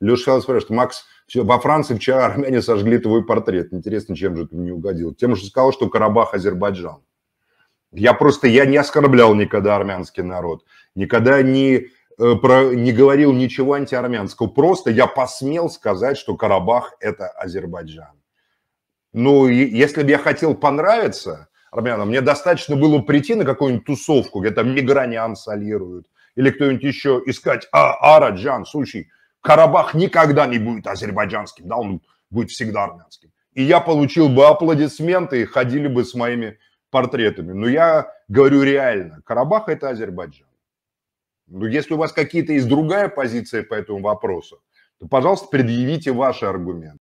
Леша Шалов спрашивает, Макс, все во Франции вчера армяне сожгли твой портрет. Интересно, чем же ты не угодил? Тем, что сказал, что Карабах – Азербайджан. Я просто, я не оскорблял никогда армянский народ, никогда не, э, про, не говорил ничего антиармянского. Просто я посмел сказать, что Карабах – это Азербайджан. Ну, если бы я хотел понравиться армянам, мне достаточно было прийти на какую-нибудь тусовку, где там мигранян солируют, или кто-нибудь еще, искать «А, Араджан, слушай, Карабах никогда не будет азербайджанским, да, он будет всегда армянским. И я получил бы аплодисменты и ходили бы с моими портретами. Но я говорю реально, Карабах – это Азербайджан. Но если у вас какие-то есть другая позиция по этому вопросу, то, пожалуйста, предъявите ваши аргументы.